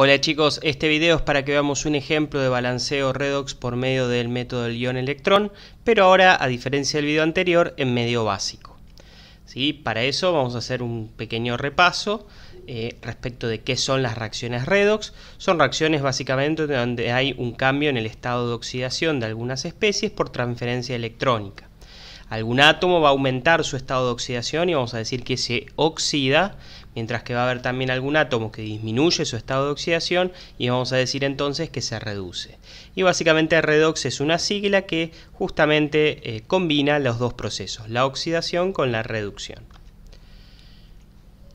Hola chicos, este video es para que veamos un ejemplo de balanceo redox por medio del método del ion electrón, pero ahora, a diferencia del video anterior, en medio básico. ¿Sí? Para eso vamos a hacer un pequeño repaso eh, respecto de qué son las reacciones redox. Son reacciones básicamente donde hay un cambio en el estado de oxidación de algunas especies por transferencia electrónica. Algún átomo va a aumentar su estado de oxidación y vamos a decir que se oxida mientras que va a haber también algún átomo que disminuye su estado de oxidación y vamos a decir entonces que se reduce. Y básicamente redox es una sigla que justamente eh, combina los dos procesos, la oxidación con la reducción.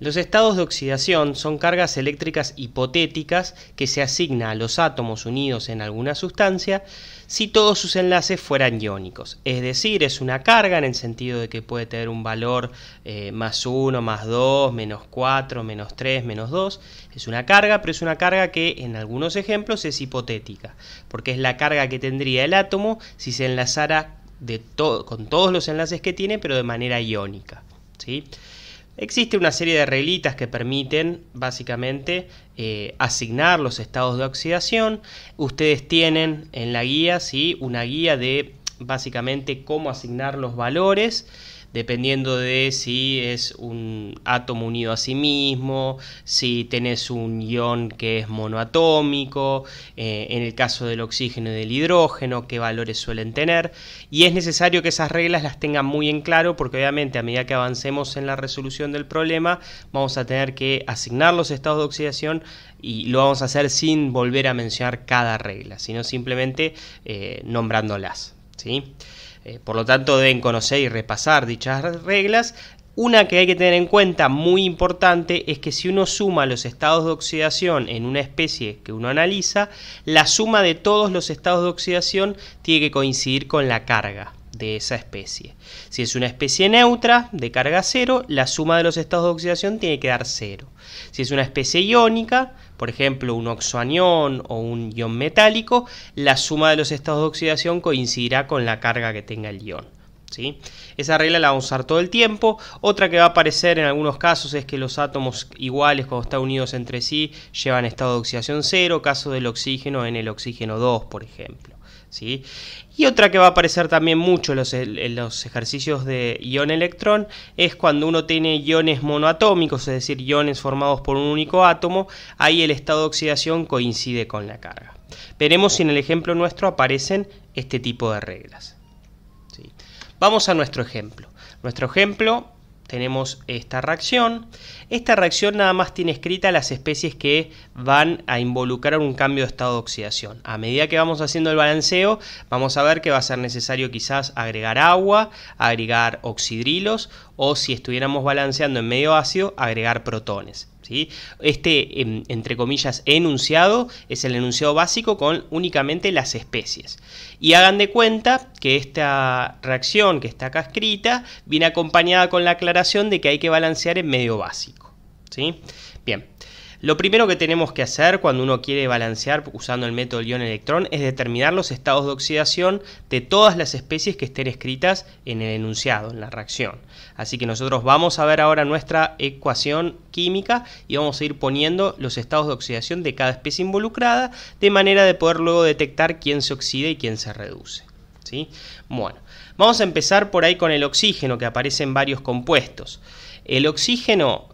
Los estados de oxidación son cargas eléctricas hipotéticas que se asigna a los átomos unidos en alguna sustancia si todos sus enlaces fueran iónicos. Es decir, es una carga en el sentido de que puede tener un valor eh, más 1, más 2, menos 4, menos 3, menos 2. Es una carga, pero es una carga que en algunos ejemplos es hipotética, porque es la carga que tendría el átomo si se enlazara con todos los enlaces que tiene, pero de manera iónica. ¿sí? Existe una serie de reglitas que permiten básicamente eh, asignar los estados de oxidación. Ustedes tienen en la guía ¿sí? una guía de básicamente cómo asignar los valores dependiendo de si es un átomo unido a sí mismo, si tenés un ion que es monoatómico, eh, en el caso del oxígeno y del hidrógeno, qué valores suelen tener. Y es necesario que esas reglas las tengan muy en claro porque obviamente a medida que avancemos en la resolución del problema vamos a tener que asignar los estados de oxidación y lo vamos a hacer sin volver a mencionar cada regla, sino simplemente eh, nombrándolas. ¿sí? Eh, por lo tanto, deben conocer y repasar dichas reglas. Una que hay que tener en cuenta muy importante es que si uno suma los estados de oxidación en una especie que uno analiza, la suma de todos los estados de oxidación tiene que coincidir con la carga de esa especie. Si es una especie neutra, de carga cero, la suma de los estados de oxidación tiene que dar cero. Si es una especie iónica, por ejemplo un oxoanión o un ion metálico, la suma de los estados de oxidación coincidirá con la carga que tenga el ion. ¿Sí? Esa regla la vamos a usar todo el tiempo. Otra que va a aparecer en algunos casos es que los átomos iguales cuando están unidos entre sí llevan estado de oxidación cero, caso del oxígeno en el oxígeno 2, por ejemplo. Y otra que va a aparecer también mucho en los, ejercicios de ion-electrón es cuando uno tiene iones monoatómicos, es decir, iones formados por un único átomo, ahí el estado de oxidación coincide con la carga. Veremos si en el ejemplo nuestro aparecen este tipo de reglas. ¿sí? Vamos a nuestro ejemplo. Nuestro ejemplo tenemos esta reacción. Esta reacción nada más tiene escrita las especies que van a involucrar un cambio de estado de oxidación. A medida que vamos haciendo el balanceo, vamos a ver que va a ser necesario quizás agregar agua, agregar oxidrilos o si estuviéramos balanceando en medio ácido, agregar protones. Este, em, entre comillas, enunciado es el enunciado básico con únicamente las especies. Y hagan de cuenta que esta reacción que está acá escrita viene acompañada con la aclaración de que hay que balancear en medio básico. Bien. Lo primero que tenemos que hacer cuando uno quiere balancear usando el método ion-electrón es determinar los estados de oxidación de todas las especies que estén escritas en el enunciado, en la reacción. Así que nosotros vamos a ver ahora nuestra ecuación química y vamos a ir poniendo los estados de oxidación de cada especie involucrada de manera de poder luego detectar quién se oxida y quién se reduce. ¿sí? Bueno, vamos a empezar por ahí con el oxígeno que aparece en varios compuestos. El oxígeno,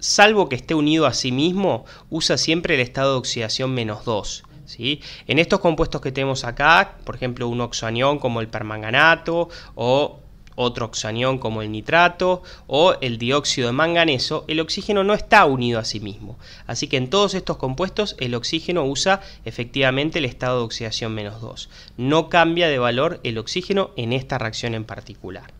salvo que esté unido a sí mismo, usa siempre el estado de oxidación menos 2. ¿Sí? En estos compuestos que tenemos acá, por ejemplo un oxoanión como el permanganato o otro oxanión como el nitrato o el dióxido de manganeso, el oxígeno no está unido a sí mismo. Así que en todos estos compuestos el oxígeno usa efectivamente el estado de oxidación menos 2. No cambia de valor el oxígeno en esta reacción en particular.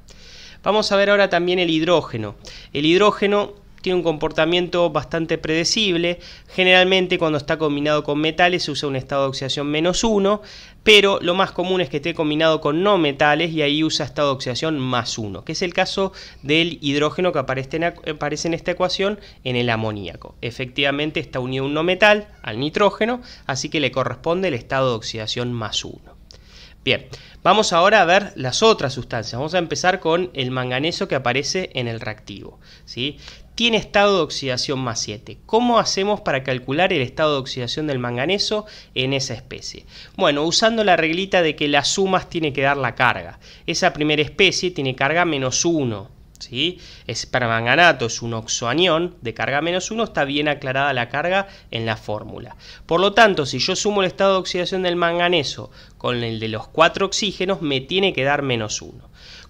Vamos a ver ahora también el hidrógeno. El hidrógeno tiene un comportamiento bastante predecible. Generalmente cuando está combinado con metales se usa un estado de oxidación menos 1, pero lo más común es que esté combinado con no metales y ahí usa estado de oxidación más 1, que es el caso del hidrógeno que aparece en, esta ecuación en el amoníaco. Efectivamente está unido un no metal al nitrógeno, así que le corresponde el estado de oxidación más 1. Bien, vamos ahora a ver las otras sustancias. Vamos a empezar con el manganeso que aparece en el reactivo. ¿sí? tiene estado de oxidación más 7. ¿Cómo hacemos para calcular el estado de oxidación del manganeso en esa especie? Bueno, usando la reglita de que las sumas tiene que dar la carga. Esa primera especie tiene carga menos 1. ¿sí? Es es un oxoanión de carga menos 1, está bien aclarada la carga en la fórmula. Por lo tanto, si yo sumo el estado de oxidación del manganeso con el de los 4 oxígenos, me tiene que dar menos 1.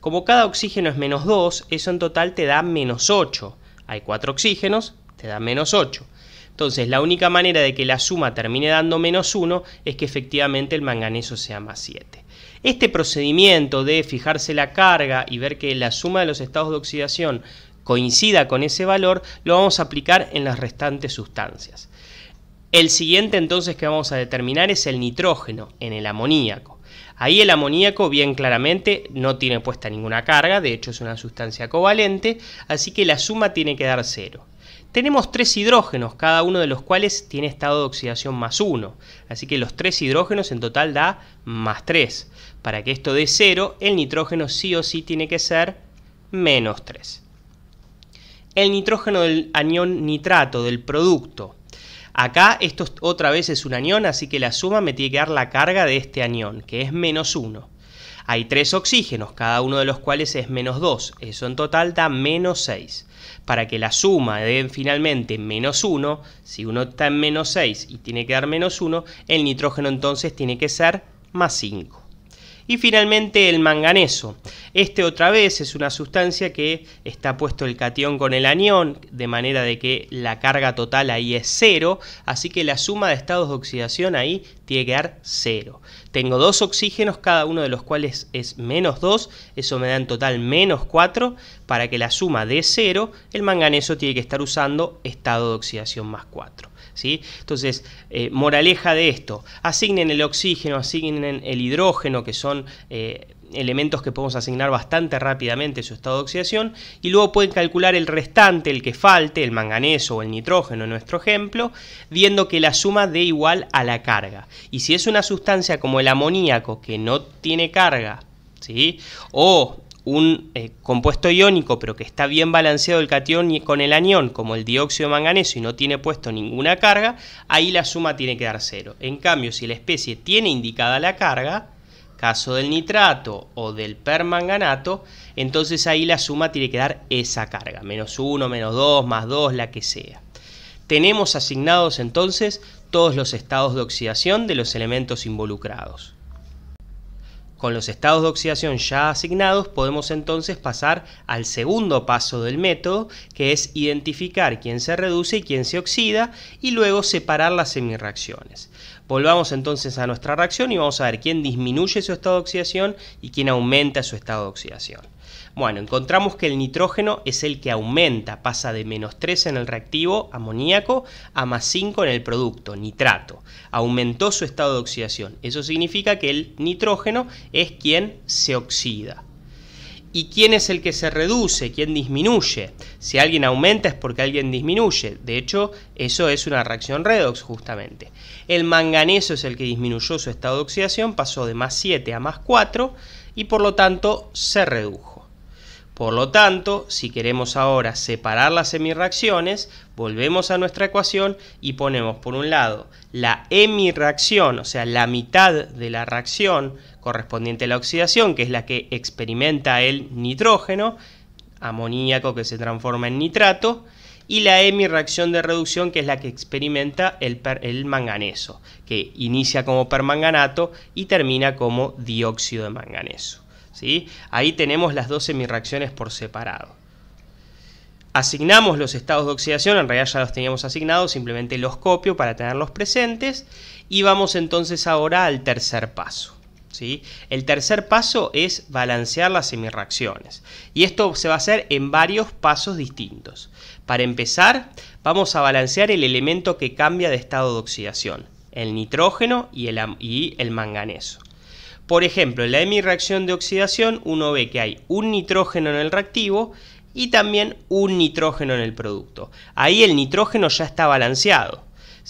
Como cada oxígeno es menos 2, eso en total te da menos 8 hay 4 oxígenos, te da menos 8. Entonces, la única manera de que la suma termine dando menos 1 es que efectivamente el manganeso sea más 7. Este procedimiento de fijarse la carga y ver que la suma de los estados de oxidación coincida con ese valor, lo vamos a aplicar en las restantes sustancias. El siguiente entonces que vamos a determinar es el nitrógeno en el amoníaco. Ahí el amoníaco bien claramente no tiene puesta ninguna carga, de hecho es una sustancia covalente, así que la suma tiene que dar cero. Tenemos tres hidrógenos, cada uno de los cuales tiene estado de oxidación más 1. Así que los tres hidrógenos en total da más 3. Para que esto dé cero, el nitrógeno sí o sí tiene que ser menos 3. El nitrógeno del anión nitrato del producto Acá esto otra vez es un anión, así que la suma me tiene que dar la carga de este anión, que es menos 1. Hay tres oxígenos, cada uno de los cuales es menos 2. Eso en total da menos 6. Para que la suma dé finalmente menos 1, si uno está en menos 6 y tiene que dar menos 1, el nitrógeno entonces tiene que ser más 5. Y finalmente el manganeso. Este otra vez es una sustancia que está puesto el catión con el anión, de manera de que la carga total ahí es cero, así que la suma de estados de oxidación ahí tiene que dar cero. Tengo dos oxígenos, cada uno de los cuales es menos 2, eso me da en total menos 4, para que la suma dé cero, el manganeso tiene que estar usando estado de oxidación más 4. Entonces, eh, moraleja de esto, asignen el oxígeno, asignen el hidrógeno, que son... Eh, elementos que podemos asignar bastante rápidamente su estado de oxidación y luego pueden calcular el restante, el que falte, el manganeso o el nitrógeno en nuestro ejemplo, viendo que la suma dé igual a la carga. Y si es una sustancia como el amoníaco que no tiene carga, ¿sí? o un eh, compuesto iónico, pero que está bien balanceado el catión con el anión, como el dióxido de manganeso, y no tiene puesto ninguna carga, ahí la suma tiene que dar cero. En cambio, si la especie tiene indicada la carga, caso del nitrato o del permanganato, entonces ahí la suma tiene que dar esa carga, menos 1, menos 2, más 2, la que sea. Tenemos asignados entonces todos los estados de oxidación de los elementos involucrados. Con los estados de oxidación ya asignados podemos entonces pasar al segundo paso del método, que es identificar quién se reduce y quién se oxida y luego separar las semirreacciones. Volvamos entonces a nuestra reacción y vamos a ver quién disminuye su estado de oxidación y quién aumenta su estado de oxidación. Bueno, encontramos que el nitrógeno es el que aumenta, pasa de menos 3 en el reactivo amoníaco a más 5 en el producto, nitrato. Aumentó su estado de oxidación. Eso significa que el nitrógeno es quien se oxida. ¿Y quién es el que se reduce? ¿Quién disminuye? Si alguien aumenta es porque alguien disminuye. De hecho, eso es una reacción redox justamente. El manganeso es el que disminuyó su estado de oxidación, pasó de más 7 a más 4 y por lo tanto se redujo. Por lo tanto, si queremos ahora separar las semirreacciones, volvemos a nuestra ecuación y ponemos por un lado la hemirreacción, o sea, la mitad de la reacción correspondiente a la oxidación, que es la que experimenta el nitrógeno, amoníaco que se transforma en nitrato, y la hemirreacción de reducción, que es la que experimenta el manganeso, que inicia como permanganato y termina como dióxido de manganeso. Ahí tenemos las dos semirreacciones por separado. Asignamos los estados de oxidación, en realidad ya los teníamos asignados, simplemente los copio para tenerlos presentes. Y vamos entonces ahora al tercer paso. El tercer paso es balancear las semirreacciones. Y esto se va a hacer en varios pasos distintos. Para empezar, vamos a balancear el elemento que cambia de estado de oxidación, el nitrógeno y el manganeso. Por ejemplo, en la reacción de oxidación uno ve que hay un nitrógeno en el reactivo y también un nitrógeno en el producto. Ahí el nitrógeno ya está balanceado.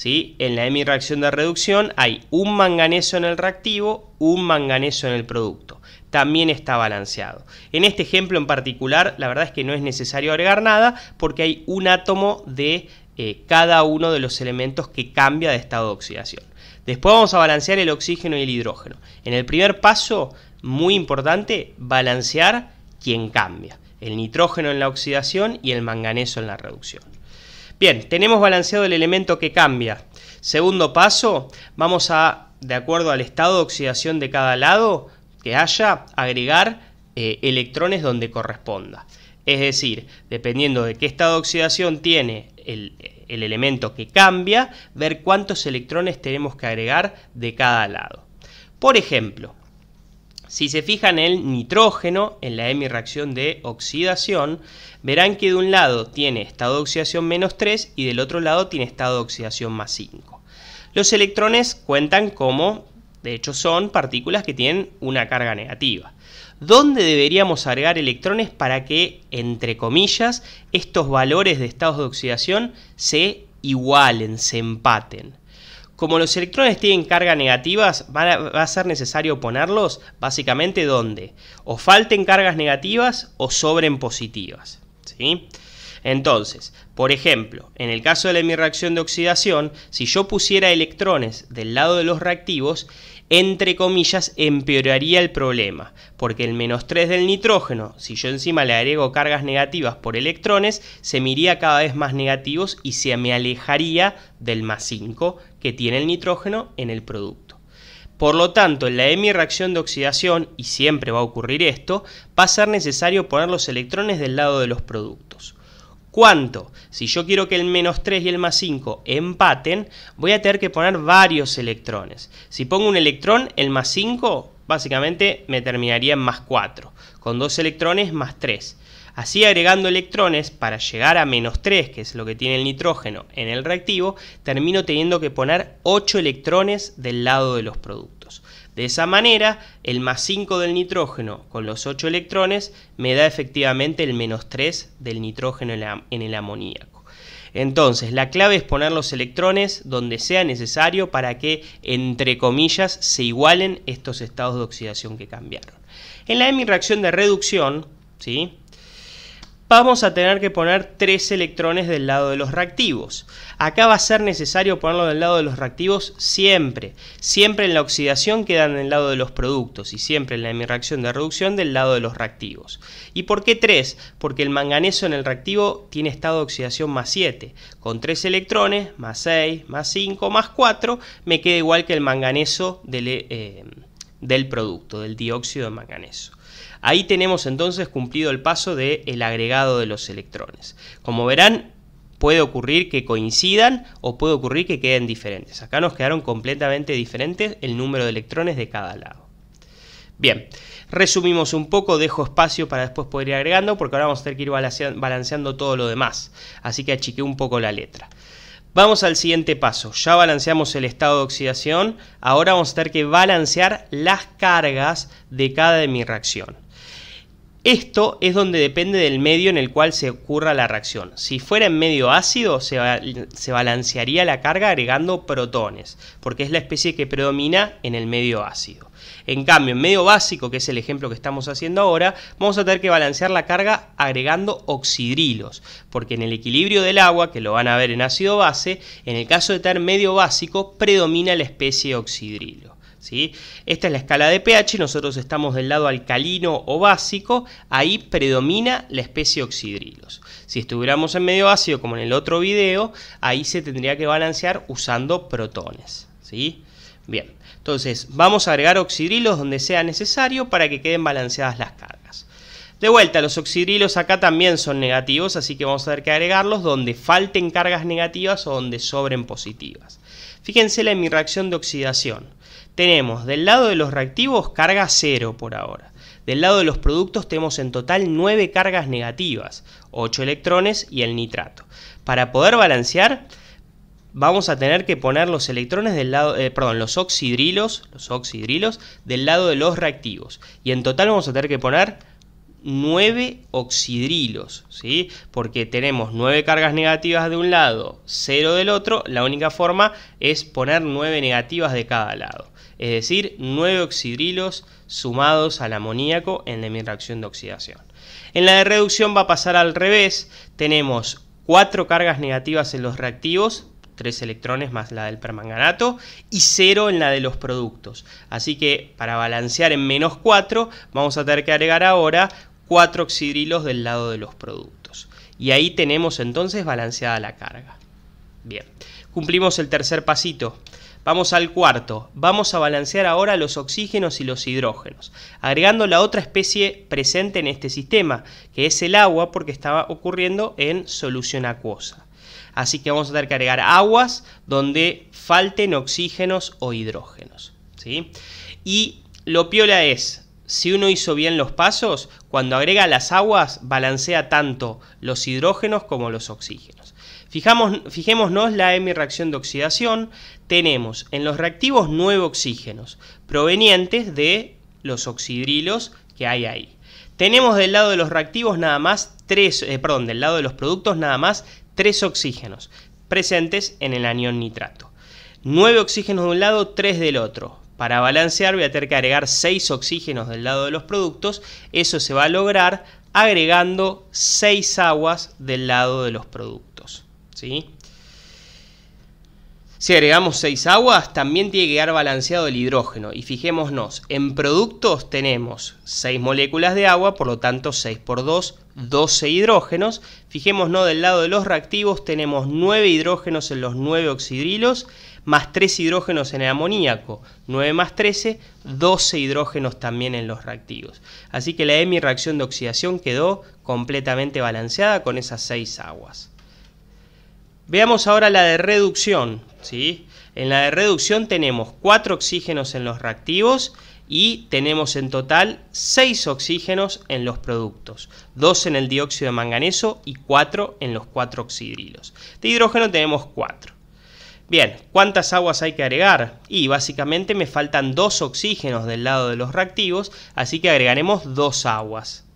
En la reacción de reducción hay un manganeso en el reactivo, un manganeso en el producto. También está balanceado. En este ejemplo en particular, la verdad es que no es necesario agregar nada porque hay un átomo de eh, cada uno de los elementos que cambia de estado de oxidación. Después vamos a balancear el oxígeno y el hidrógeno. En el primer paso, muy importante, balancear quién cambia. El nitrógeno en la oxidación y el manganeso en la reducción. Bien, tenemos balanceado el elemento que cambia. Segundo paso, vamos a, de acuerdo al estado de oxidación de cada lado que haya, agregar eh, electrones donde corresponda. Es decir, dependiendo de qué estado de oxidación tiene el, elemento que cambia, ver cuántos electrones tenemos que agregar de cada lado. Por ejemplo, si se fijan en el nitrógeno, en la reacción de oxidación, verán que de un lado tiene estado de oxidación menos 3 y del otro lado tiene estado de oxidación más 5. Los electrones cuentan como, de hecho son partículas que tienen una carga negativa dónde deberíamos agregar electrones para que, entre comillas, estos valores de estados de oxidación se igualen, se empaten. Como los electrones tienen carga negativas, va a ser necesario ponerlos básicamente donde o falten cargas negativas o sobren positivas. ¿sí? Entonces, por ejemplo, en el caso de la reacción de oxidación, si yo pusiera electrones del lado de los reactivos, entre comillas, empeoraría el problema, porque el menos 3 del nitrógeno, si yo encima le agrego cargas negativas por electrones, se me iría cada vez más negativos y se me alejaría del más 5 que tiene el nitrógeno en el producto. Por lo tanto, en la reacción de oxidación, y siempre va a ocurrir esto, va a ser necesario poner los electrones del lado de los productos. ¿Cuánto? Si yo quiero que el menos 3 y el más 5 empaten, voy a tener que poner varios electrones. Si pongo un electrón, el más 5 básicamente me terminaría en más 4, con dos electrones más 3. Así agregando electrones para llegar a menos 3, que es lo que tiene el nitrógeno en el reactivo, termino teniendo que poner 8 electrones del lado de los productos. De esa manera, el más 5 del nitrógeno con los 8 electrones me da efectivamente el menos 3 del nitrógeno en el amoníaco. Entonces, la clave es poner los electrones donde sea necesario para que, entre comillas, se igualen estos estados de oxidación que cambiaron. En la reacción de reducción, ¿sí? vamos a tener que poner tres electrones del lado de los reactivos. Acá va a ser necesario ponerlo del lado de los reactivos siempre. Siempre en la oxidación quedan del lado de los productos y siempre en la reacción de reducción del lado de los reactivos. ¿Y por qué 3? Porque el manganeso en el reactivo tiene estado de oxidación más 7. Con 3 electrones, más 6, más 5, más 4, me queda igual que el manganeso del eh, producto, del dióxido de manganeso. Ahí tenemos entonces cumplido el paso del el agregado de los electrones. Como verán, puede ocurrir que coincidan o puede ocurrir que queden diferentes. Acá nos quedaron completamente diferentes el número de electrones de cada lado. Bien, resumimos un poco, dejo espacio para después poder ir agregando porque ahora vamos a tener que ir balanceando todo lo demás. Así que achiqué un poco la letra. Vamos al siguiente paso. Ya balanceamos el estado de oxidación. Ahora vamos a tener que balancear las cargas de cada de mi reacción. Esto es donde depende del medio en el cual se ocurra la reacción. Si fuera en medio ácido, se, balancearía la carga agregando protones, porque es la especie que predomina en el medio ácido. En cambio, en medio básico, que es el ejemplo que estamos haciendo ahora, vamos a tener que balancear la carga agregando oxidrilos, porque en el equilibrio del agua, que lo van a ver en ácido-base, en el caso de tener medio básico, predomina la especie oxidrilo. Esta es la escala de pH, nosotros estamos del lado alcalino o básico, ahí predomina la especie oxidrilos. Si estuviéramos en medio ácido como en el otro video, ahí se tendría que balancear usando protones. ¿sí? Bien, entonces vamos a agregar oxidrilos donde sea necesario para que queden balanceadas las cargas. De vuelta, los oxidrilos acá también son negativos, así que vamos a tener que agregarlos donde falten cargas negativas o donde sobren positivas. Fíjense la en mi reacción de oxidación tenemos del lado de los reactivos carga cero por ahora. Del lado de los productos tenemos en total 9 cargas negativas, 8 electrones y el nitrato. Para poder balancear vamos a tener que poner los electrones del lado, eh, perdón, los oxidrilos, los oxidrilos del lado de los reactivos. Y en total vamos a tener que poner 9 oxidrilos, ¿sí? Porque tenemos 9 cargas negativas de un lado, 0 del otro, la única forma es poner 9 negativas de cada lado es decir, 9 oxidrilos sumados al amoníaco en la reacción de oxidación. En la de reducción va a pasar al revés, tenemos 4 cargas negativas en los reactivos, 3 electrones más la del permanganato y 0 en la de los productos. Así que para balancear en menos 4 vamos a tener que agregar ahora 4 oxidrilos del lado de los productos. Y ahí tenemos entonces balanceada la carga. Bien, cumplimos el tercer pasito. Vamos al cuarto. Vamos a balancear ahora los oxígenos y los hidrógenos, agregando la otra especie presente en este sistema, que es el agua, porque estaba ocurriendo en solución acuosa. Así que vamos a tener que agregar aguas donde falten oxígenos o hidrógenos. ¿sí? Y lo piola es, si uno hizo bien los pasos, cuando agrega las aguas balancea tanto los hidrógenos como los oxígenos fijémonos la reacción de oxidación. Tenemos en los reactivos nueve oxígenos provenientes de los oxidrilos que hay ahí. Tenemos del lado de los reactivos nada más tres, eh, perdón, del lado de los productos nada más tres oxígenos presentes en el anión nitrato. Nueve oxígenos de un lado, tres del otro. Para balancear voy a tener que agregar 6 oxígenos del lado de los productos. Eso se va a lograr agregando 6 aguas del lado de los productos. Si agregamos 6 aguas, también tiene que quedar balanceado el hidrógeno. Y fijémonos, en productos tenemos 6 moléculas de agua, por lo tanto 6 por 2, 12 hidrógenos. Fijémonos del lado de los reactivos, tenemos 9 hidrógenos en los 9 oxidrilos, más 3 hidrógenos en el amoníaco. 9 más 13, 12 hidrógenos también en los reactivos. Así que la EMI reacción de oxidación quedó completamente balanceada con esas 6 aguas. Veamos ahora la de reducción. ¿sí? En la de reducción tenemos 4 oxígenos en los reactivos y tenemos en total 6 oxígenos en los productos, 2 en el dióxido de manganeso y 4 en los 4 oxidrilos. De hidrógeno tenemos 4. Bien, ¿cuántas aguas hay que agregar? Y básicamente me faltan 2 oxígenos del lado de los reactivos, así que agregaremos 2 aguas.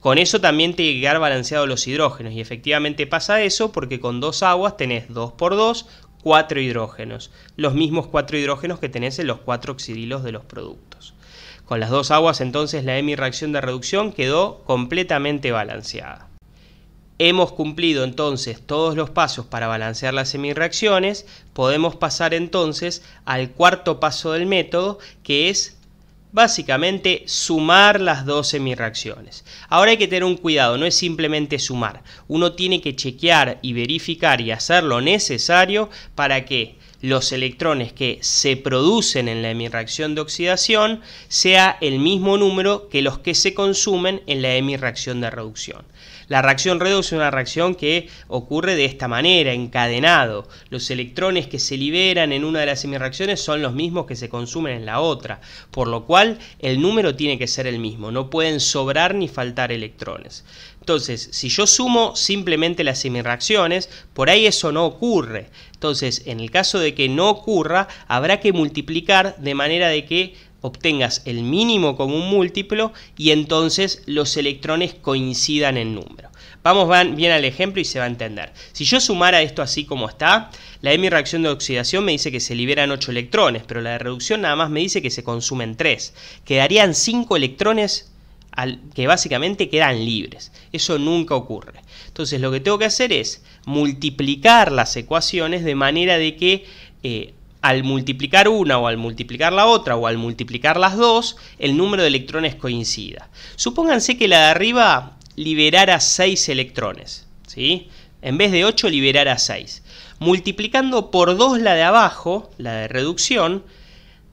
Con eso también tiene que quedar balanceado los hidrógenos y efectivamente pasa eso porque con dos aguas tenés 2 por 2, 4 hidrógenos, los mismos 4 hidrógenos que tenés en los 4 oxidilos de los productos. Con las dos aguas entonces la reacción de reducción quedó completamente balanceada. Hemos cumplido entonces todos los pasos para balancear las semirreacciones, podemos pasar entonces al cuarto paso del método que es básicamente sumar las dos semirreacciones. Ahora hay que tener un cuidado, no es simplemente sumar. Uno tiene que chequear y verificar y hacer lo necesario para que los electrones que se producen en la hemirreacción de oxidación sea el mismo número que los que se consumen en la hemirreacción de reducción. La reacción reduce es una reacción que ocurre de esta manera, encadenado. Los electrones que se liberan en una de las reacciones son los mismos que se consumen en la otra, por lo cual el número tiene que ser el mismo, no pueden sobrar ni faltar electrones. Entonces, si yo sumo simplemente las semirreacciones, por ahí eso no ocurre. Entonces, en el caso de que no ocurra, habrá que multiplicar de manera de que obtengas el mínimo con un múltiplo y entonces los electrones coincidan en número. Vamos bien al ejemplo y se va a entender. Si yo sumara esto así como está, la de reacción de oxidación me dice que se liberan 8 electrones, pero la de reducción nada más me dice que se consumen 3. Quedarían 5 electrones al, que básicamente quedan libres. Eso nunca ocurre. Entonces lo que tengo que hacer es multiplicar las ecuaciones de manera de que eh, al multiplicar una o al multiplicar la otra o al multiplicar las dos, el número de electrones coincida. Supónganse que la de arriba liberara 6 electrones, ¿sí? En vez de 8 liberara 6. Multiplicando por 2 la de abajo, la de reducción,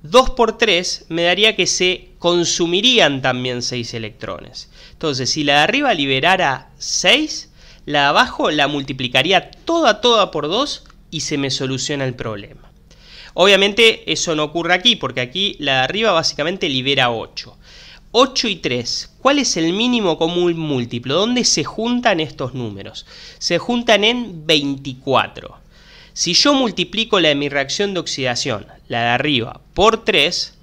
2 por 3 me daría que se consumirían también 6 electrones. Entonces, si la de arriba liberara 6, la de abajo la multiplicaría toda, toda por 2 y se me soluciona el problema. Obviamente eso no ocurre aquí, porque aquí la de arriba básicamente libera 8. 8 y 3. ¿Cuál es el mínimo común múltiplo? ¿Dónde se juntan estos números? Se juntan en 24. Si yo multiplico la de mi reacción de oxidación, la de arriba, por 3,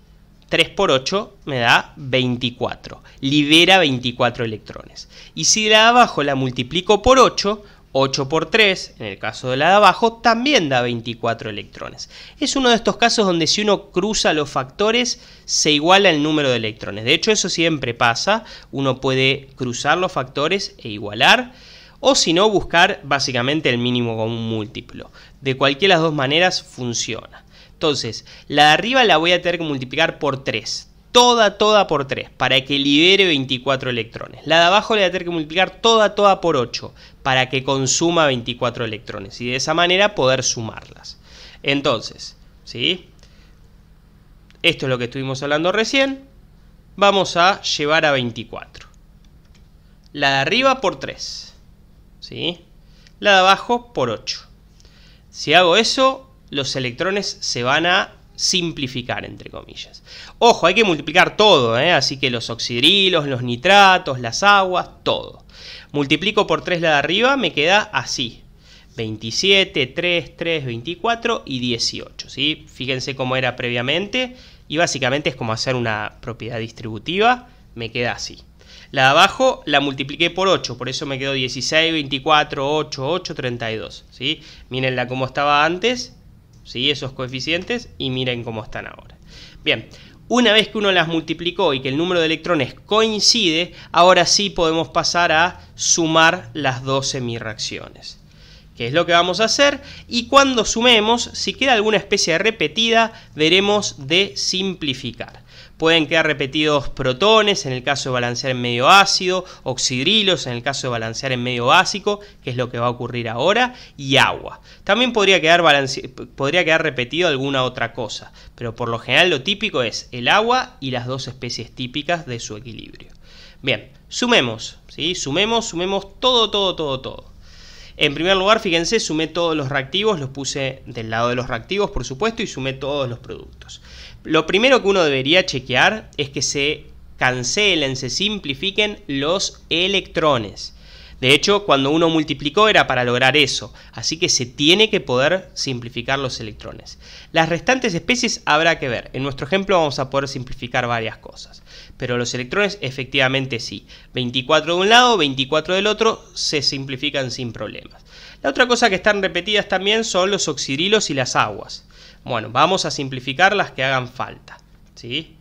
3 por 8 me da 24, libera 24 electrones. Y si la de abajo la multiplico por 8, 8 por 3, en el caso de la de abajo, también da 24 electrones. Es uno de estos casos donde si uno cruza los factores, se iguala el número de electrones. De hecho, eso siempre pasa, uno puede cruzar los factores e igualar o si no buscar básicamente el mínimo común múltiplo. De cualquiera de las dos maneras funciona. Entonces, la de arriba la voy a tener que multiplicar por 3. Toda, toda por 3, para que libere 24 electrones. La de abajo la voy a tener que multiplicar toda, toda por 8, para que consuma 24 electrones. Y de esa manera poder sumarlas. Entonces, ¿sí? Esto es lo que estuvimos hablando recién. Vamos a llevar a 24. La de arriba por 3. ¿Sí? La de abajo por 8. Si hago eso, los electrones se van a simplificar, entre comillas. Ojo, hay que multiplicar todo, ¿eh? así que los oxidrilos, los nitratos, las aguas, todo. Multiplico por 3 la de arriba, me queda así. 27, 3, 3, 24 y 18. Fíjense cómo era previamente. Y básicamente es como hacer una propiedad distributiva. Me queda así. La de abajo la multipliqué por 8, por eso me quedó 16, 24, 8, 8, 32. ¿sí? Mírenla como estaba antes ¿sí? esos coeficientes y miren cómo están ahora. Bien, una vez que uno las multiplicó y que el número de electrones coincide, ahora sí podemos pasar a sumar las dos semirreacciones. Que es lo que vamos a hacer. Y cuando sumemos, si queda alguna especie repetida, veremos de simplificar. Pueden quedar repetidos protones en el caso de balancear en medio ácido, oxidrilos en el caso de balancear en medio básico, que es lo que va a ocurrir ahora, y agua. También podría quedar, podría quedar repetido alguna otra cosa, pero por lo general lo típico es el agua y las dos especies típicas de su equilibrio. Bien, sumemos, ¿sí? sumemos, sumemos todo, todo, todo, todo. En primer lugar, fíjense, sumé todos los reactivos, los puse del lado de los reactivos, por supuesto, y sumé todos los productos. Lo primero que uno debería chequear es que se cancelen, se simplifiquen los electrones. De hecho, cuando uno multiplicó era para lograr eso, así que se tiene que poder simplificar los electrones. Las restantes especies habrá que ver. En nuestro ejemplo vamos a poder simplificar varias cosas, pero los electrones efectivamente sí. 24 de un lado, 24 del otro, se simplifican sin problemas. La otra cosa que están repetidas también son los oxirilos y las aguas. Bueno, vamos a simplificar las que hagan falta. ¿sí?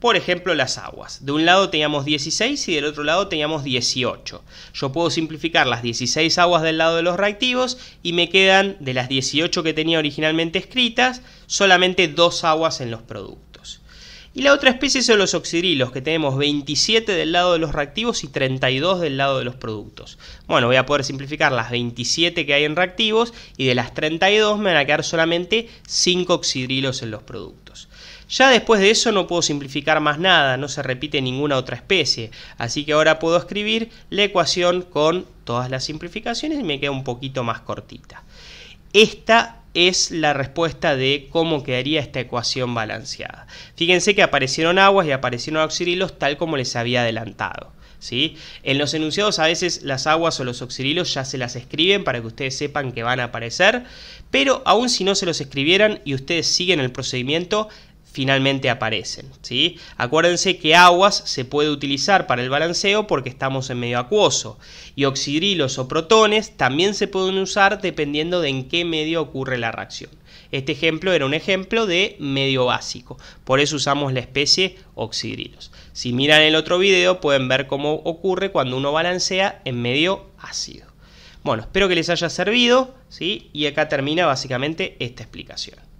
Por ejemplo, las aguas. De un lado teníamos 16 y del otro lado teníamos 18. Yo puedo simplificar las 16 aguas del lado de los reactivos y me quedan de las 18 que tenía originalmente escritas solamente dos aguas en los productos. Y la otra especie son los oxidrilos, que tenemos 27 del lado de los reactivos y 32 del lado de los productos. Bueno, voy a poder simplificar las 27 que hay en reactivos y de las 32 me van a quedar solamente 5 oxidrilos en los productos. Ya después de eso no puedo simplificar más nada, no se repite ninguna otra especie, así que ahora puedo escribir la ecuación con todas las simplificaciones y me queda un poquito más cortita. Esta es la respuesta de cómo quedaría esta ecuación balanceada. Fíjense que aparecieron aguas y aparecieron auxilios tal como les había adelantado. ¿Sí? En los enunciados a veces las aguas o los oxirilos ya se las escriben para que ustedes sepan que van a aparecer, pero aun si no se los escribieran y ustedes siguen el procedimiento, finalmente aparecen. Acuérdense que aguas se puede utilizar para el balanceo porque estamos en medio acuoso y oxidrilos o protones también se pueden usar dependiendo de en qué medio ocurre la reacción. Este ejemplo era un ejemplo de medio básico, por eso usamos la especie oxidrilos. Si miran el otro video pueden ver cómo ocurre cuando uno balancea en medio ácido. Bueno, espero que les haya servido, Y acá termina básicamente esta explicación.